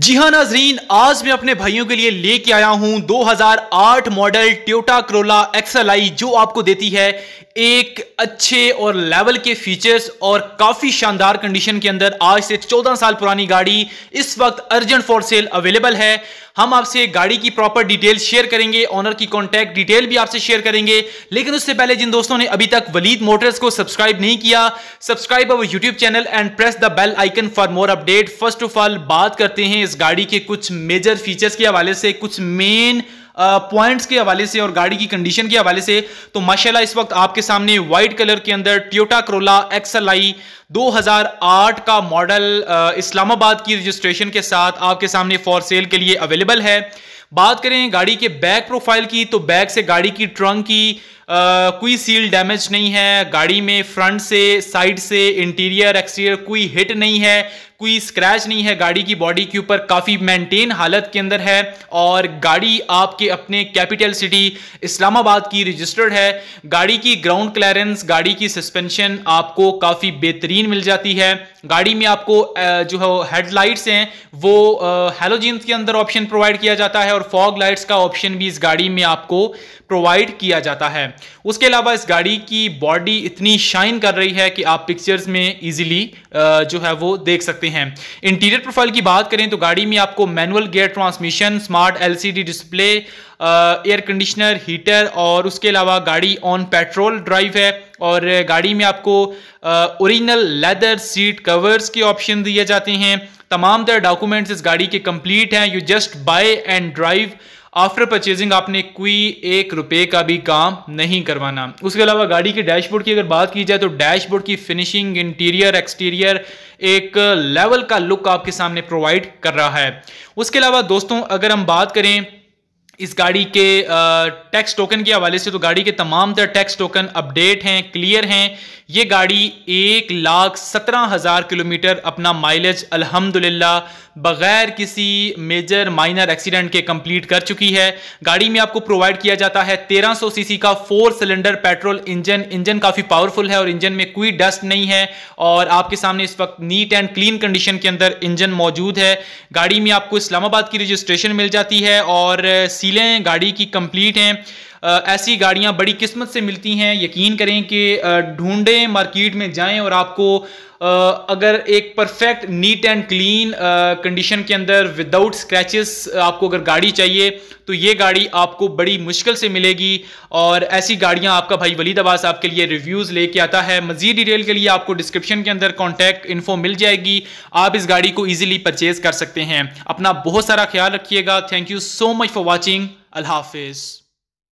जी हाँ नाजरीन आज मैं अपने भाइयों के लिए लेके आया हूं 2008 मॉडल ट्योटा क्रोला एक्सएलआई जो आपको देती है एक अच्छे और लेवल के फीचर्स और काफ़ी शानदार कंडीशन के अंदर आज से 14 साल पुरानी गाड़ी इस वक्त अर्जेंट फॉर सेल अवेलेबल है हम आपसे गाड़ी की प्रॉपर डिटेल शेयर करेंगे ऑनर की कॉन्टैक्ट डिटेल भी आपसे शेयर करेंगे लेकिन उससे पहले जिन दोस्तों ने अभी तक वलीद मोटर्स को सब्सक्राइब नहीं किया subscribe our YouTube channel and press the bell icon for more update first of all बात करते हैं इस गाड़ी के कुछ मेजर फीचर्स के हवाले से कुछ मेन पॉइंट्स के हवाले से और गाड़ी की कंडीशन के हवाले से तो माशाल्लाह इस वक्त आपके सामने व्हाइट कलर के अंदर ट्योटा क्रोला एक्सल आई 2008 का मॉडल इस्लामाबाद की रजिस्ट्रेशन के साथ आपके सामने फॉर सेल के लिए अवेलेबल है बात करें गाड़ी के बैक प्रोफाइल की तो बैक से गाड़ी की ट्रंक की कोई सील डैमेज नहीं है गाड़ी में फ्रंट से साइड से इंटीरियर एक्सटीरियर कोई हिट नहीं है कोई स्क्रैच नहीं है गाड़ी की बॉडी के ऊपर काफ़ी मेंटेन हालत के अंदर है और गाड़ी आपके अपने कैपिटल सिटी इस्लामाबाद की रजिस्टर्ड है गाड़ी की ग्राउंड क्लियरेंस गाड़ी की सस्पेंशन आपको काफ़ी बेहतरीन मिल जाती है गाड़ी में आपको जो है हेडलाइट्स हैं वो हेलोजिन के अंदर ऑप्शन प्रोवाइड किया जाता है और फॉग लाइट्स का ऑप्शन भी इस गाड़ी में आपको प्रोवाइड किया जाता है उसके अलावा इस गाड़ी की बॉडी इतनी शाइन कर रही है कि आप पिक्चर्स में इजीली जो है वो देख सकते हैं इंटीरियर प्रोफाइल की बात करें तो गाड़ी में आपको manual gear transmission smart LCD display air conditioner heater और उसके अलावा गाड़ी ऑन पेट्रोल ड्राइव है और गाड़ी में आपको ओरिजिनल लेदर सीट कवर्स के ऑप्शन दिए जाते हैं तमाम तरह डॉक्यूमेंट्स इस गाड़ी के कंप्लीट हैं you just buy and drive after purchasing आपने कोई एक रुपये का भी काम नहीं करवाना उसके अलावा गाड़ी के डैशबोर्ड की अगर बात की जाए तो डैशबोर्ड की फिनिशिंग इंटीरियर एक्सटीरियर एक लेवल का लुक आपके सामने प्रोवाइड कर रहा है उसके अलावा दोस्तों अगर हम बात करें इस गाड़ी के टैक्स टोकन के हवाले से तो गाड़ी के तमाम तरह टैक्स टोकन अपडेट हैं क्लियर हैं ये गाड़ी एक लाख सत्रह हज़ार किलोमीटर अपना माइलेज अल्हम्दुलिल्लाह बग़ैर किसी मेजर माइनर एक्सीडेंट के कंप्लीट कर चुकी है गाड़ी में आपको प्रोवाइड किया जाता है 1300 सीसी का four cylinder petrol engine engine काफ़ी पावरफुल है और इंजन में कोई डस्ट नहीं है और आपके सामने इस वक्त नीट एंड क्लीन कंडीशन के अंदर इंजन मौजूद है गाड़ी में आपको इस्लामाबाद की रजिस्ट्रेशन मिल जाती है और सीलें गाड़ी की कंप्लीट हैं ऐसी गाड़ियां बड़ी किस्मत से मिलती हैं यकीन करें कि ढूंढें मार्केट में जाएं और आपको अगर एक perfect neat and clean condition के अंदर विदाउट स्क्रैचेस आपको अगर गाड़ी चाहिए तो ये गाड़ी आपको बड़ी मुश्किल से मिलेगी और ऐसी गाड़ियां आपका भाई वलीद आबास आपके लिए रिव्यूज़ लेके आता है मज़ीद डिटेल के लिए आपको डिस्क्रिप्शन के अंदर कॉन्टैक्ट इन्फो मिल जाएगी आप इस गाड़ी को ईजिली परचेज़ कर सकते हैं अपना बहुत सारा ख्याल रखिएगा thank you so much for watching अल्लाह हाफिज़